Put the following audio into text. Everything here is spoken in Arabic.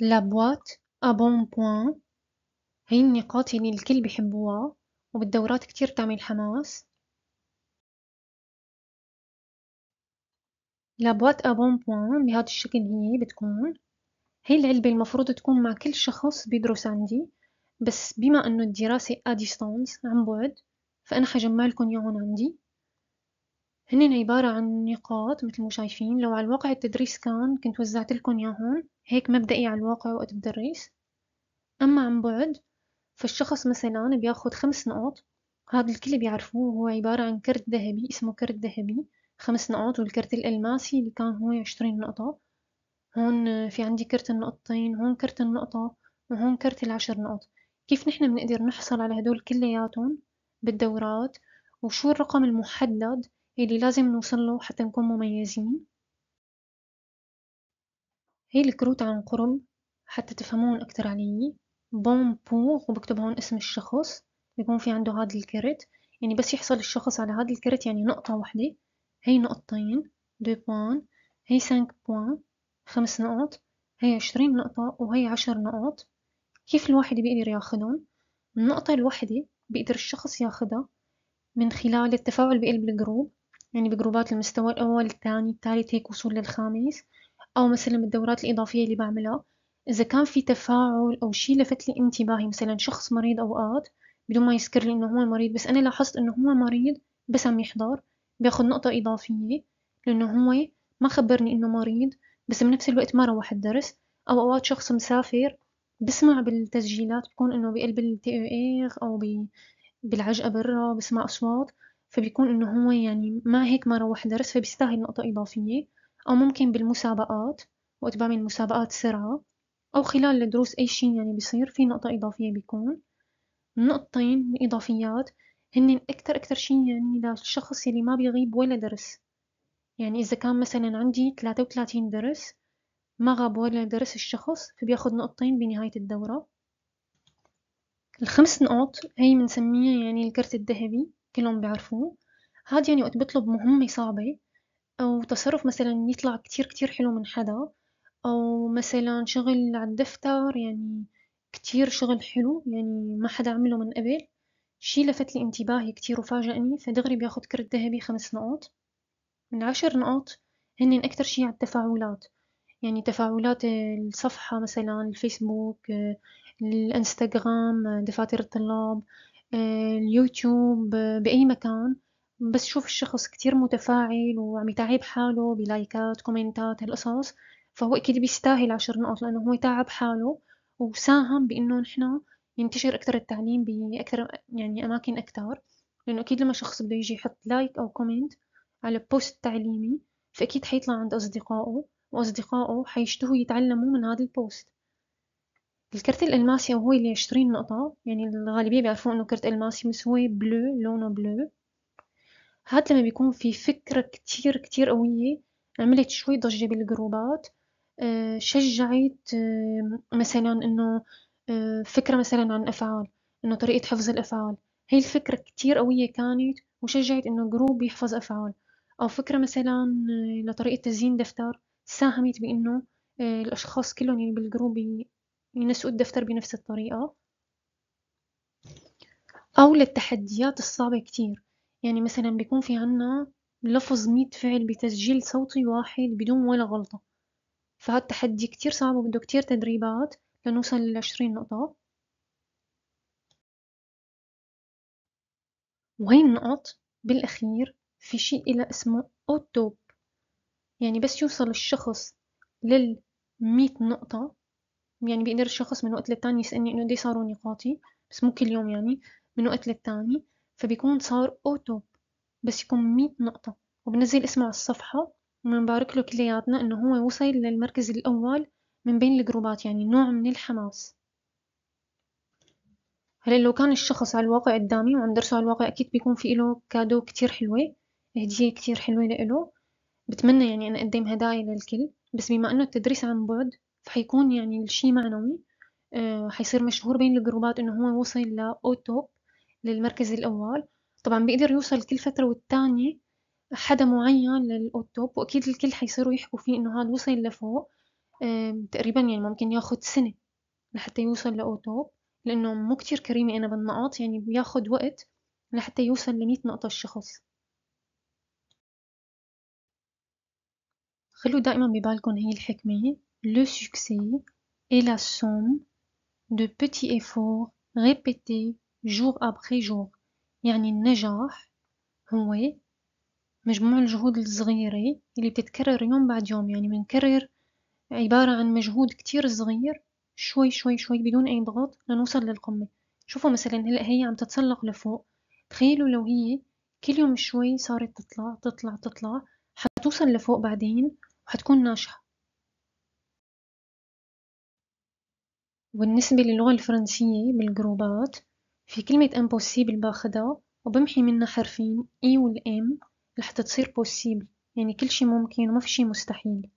لا بواط بوان هي النقاط اللي يعني الكل بيحبوها وبالدورات كتير بتعمل حماس لا بواط بوان بهذا الشكل هي بتكون هي العلبة المفروض تكون مع كل شخص بيدرس عندي بس بما انه الدراسة ا ديستانس عن بعد فانا حجمع لكم ياهن عندي هن عبارة عن نقاط مثل ما شايفين لو على الواقع التدريس كان كنت وزعت لكم ياهون هيك مبدئي على الواقع وقت بدرس أما عن بعد فالشخص مثلا بياخد خمس نقاط هذا الكل بيعرفوه هو عبارة عن كرت ذهبي اسمه كرت ذهبي خمس نقاط والكرت الألماسي اللي كان هو عشرين نقطة هون في عندي كرت النقطتين هون كرت النقطة وهون كرت العشر نقط كيف نحن بنقدر نحصل على هدول كلياتهم بالدورات وشو الرقم المحدد اللي لازم له حتى نكون مميزين هي الكروت عن قرب حتى تفهمون أكتر علي بون بوغ وبكتب هون اسم الشخص بيكون في عنده هذا الكرت يعني بس يحصل الشخص على هذا الكرت يعني نقطة واحدة هي نقطتين دو بوان هي سانك بوان خمس نقط هي عشرين نقطة وهي عشر نقط كيف الواحد بيقدر ياخدهم النقطة الواحدة بيقدر الشخص ياخدها من خلال التفاعل بقلب الجروب يعني بجروبات المستوى الأول الثاني الثالث هيك وصول للخامس أو مثلا بالدورات الإضافية اللي بعملها إذا كان في تفاعل أو شيء لفت لي انتباهي مثلا شخص مريض أوقات بدون ما يذكر لي إنه هو مريض بس أنا لاحظت إنه هو مريض بس عم يحضر بياخد نقطة إضافية لأنه هو ما خبرني إنه مريض بس بنفس الوقت ما روح الدرس أو أوقات شخص مسافر بسمع بالتسجيلات بكون إنه بقلب التي أو بي بالعجقة برا بسمع أصوات فبيكون انه هو يعني ما هيك ما روح درس فبيستاهل نقطة اضافية او ممكن بالمسابقات وقت بعمل مسابقات سرعة او خلال الدروس اي شي يعني بيصير في نقطة اضافية بيكون نقطتين اضافيات هن اكتر اكتر شي يعني للشخص اللي ما بيغيب ولا درس يعني اذا كان مثلا عندي 33 درس ما غاب ولا درس الشخص فبياخد نقطتين بنهاية الدورة الخمس نقاط هي بنسميها يعني الكرت الذهبي كلهم بيعرفوه هاد يعني وقت بطلب مهمة صعبة أو تصرف مثلا يطلع كتير كتير حلو من حدا أو مثلا شغل على الدفتر يعني كتير شغل حلو يعني ما حدا عمله من قبل شي لفت لي انتباهي كتير وفاجأني فدغري بياخد كرت ذهبي خمس نقاط من عشر نقاط هن أكتر شي على التفاعلات يعني تفاعلات الصفحة مثلا الفيسبوك الانستغرام دفاتر الطلاب آه، اليوتيوب آه، بأي مكان بس شوف الشخص كتير متفاعل وعم يتعب حاله بلايكات كومنتات هالقصص فهو أكيد بيستاهل عشر نقط لأنه هو تعب حاله وساهم بإنه نحنا ينتشر أكتر التعليم بأكتر يعني أماكن أكتر لأنه أكيد لما شخص بده يجي يحط لايك أو كومنت على بوست تعليمي فأكيد حيطلع عند أصدقائه وأصدقائه حيشتهوا يتعلموا من هذا البوست الكرت الالماسي وهو اللي عشرين نقطة يعني الغالبية بيعرفوا انه كرت الماسي بس هو بلو لونه بلو هاد لما بيكون في فكرة كتير كتير قوية عملت شوي ضجة بالجروبات آه، شجعت آه، مثلا انه آه، فكرة مثلا عن افعال انه طريقة حفظ الافعال هي الفكرة كتير قوية كانت وشجعت انه جروب يحفظ افعال او فكرة مثلا لطريقة تزيين دفتر ساهمت بانه الاشخاص كلهم يعني بالجروب ينسوا الدفتر بنفس الطريقة أو للتحديات الصعبة كتير يعني مثلا بيكون في عنا لفظ مية فعل بتسجيل صوتي واحد بدون ولا غلطة فهاد التحدي كتير صعب وبده كتير تدريبات لنوصل للعشرين نقطة وهي النقط بالأخير في شيء إلى اسمه أوتوب يعني بس يوصل الشخص للمية نقطة يعني بيقدر الشخص من وقت للتاني يسألني إنه دي صاروا نقاطي بس مو كل يوم يعني من وقت للتاني فبيكون صار أوتو بس يكون مية نقطة وبنزل اسمه على الصفحة ومنبارك له كلياتنا إنه هو وصل للمركز الأول من بين الجروبات يعني نوع من الحماس هلا لو كان الشخص على الواقع قدامي وعم درسه على الواقع أكيد بيكون في له كادو كتير حلوة هدية كتير حلوة لإله بتمنى يعني أنا أقدم هدايا للكل بس بما إنه التدريس عن بعد فحيكون يعني الشيء معنوي آه، حيصير مشهور بين الجروبات انه هو وصل لاوتوب للمركز الاول طبعا بيقدر يوصل كل فترة والتانية حدا معين للأوتوب وأكيد الكل حيصيروا يحكوا فيه إنه هذا وصل لفوق آه، تقريبا يعني ممكن ياخد سنة لحتى يوصل لأوتوب لأنه مو كتير كريمة أنا بالنقاط يعني بياخد وقت لحتى يوصل لمية نقطة الشخص خلوا دائما ببالكم هي الحكمة le succès est la somme de petits efforts répétés jour après jour يعني النجاح هو مجموع الجهود الصغيرة اللي بتتكرر يوم بعد يوم يعني بنكرر عبارة عن مجهود كتير صغير شوي شوي شوي بدون أي ضغط لنوصل للقمة شوفوا مثلا هلأ هي عم تتسلق لفوق تخيلوا لو هي كل يوم شوي صارت تطلع تطلع تطلع حتوصل لفوق بعدين وحتكون ناجحة وبالنسبة للغة الفرنسية بالجروبات في كلمة impossible باخدها وبمحي منها حرفين e والام لحتى تصير possible يعني كل شي ممكن وما في شي مستحيل